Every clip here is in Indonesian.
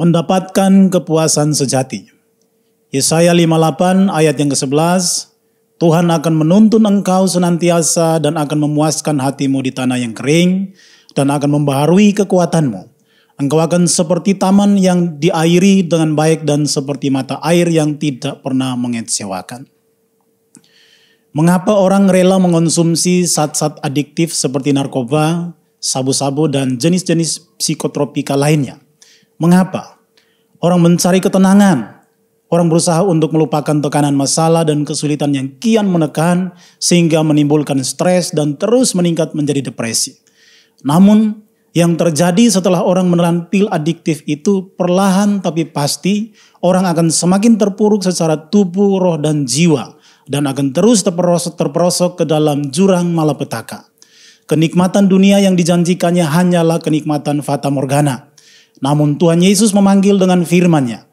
mendapatkan kepuasan sejati. Yesaya 58 ayat yang ke-11, Tuhan akan menuntun engkau senantiasa dan akan memuaskan hatimu di tanah yang kering dan akan membaharui kekuatanmu. Engkau akan seperti taman yang diairi dengan baik dan seperti mata air yang tidak pernah mengecewakan. Mengapa orang rela mengonsumsi zat-zat adiktif seperti narkoba, sabu-sabu, dan jenis-jenis psikotropika lainnya? Mengapa? Orang mencari ketenangan. Orang berusaha untuk melupakan tekanan masalah dan kesulitan yang kian menekan sehingga menimbulkan stres dan terus meningkat menjadi depresi. Namun, yang terjadi setelah orang menelan pil adiktif itu perlahan tapi pasti orang akan semakin terpuruk secara tubuh, roh, dan jiwa dan akan terus terperosok, terperosok ke dalam jurang malapetaka. Kenikmatan dunia yang dijanjikannya hanyalah kenikmatan fata morgana. Namun Tuhan Yesus memanggil dengan firman-Nya.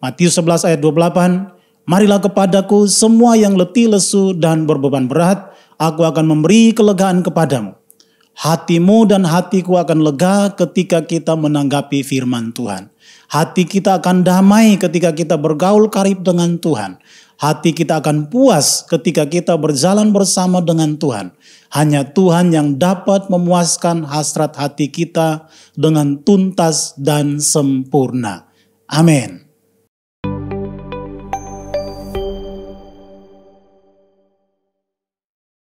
Matius 11 ayat 28, Marilah kepadaku semua yang letih lesu dan berbeban berat, aku akan memberi kelegaan kepadamu. Hatimu dan hatiku akan lega ketika kita menanggapi firman Tuhan. Hati kita akan damai ketika kita bergaul karib dengan Tuhan hati kita akan puas ketika kita berjalan bersama dengan Tuhan. Hanya Tuhan yang dapat memuaskan hasrat hati kita dengan tuntas dan sempurna. Amin.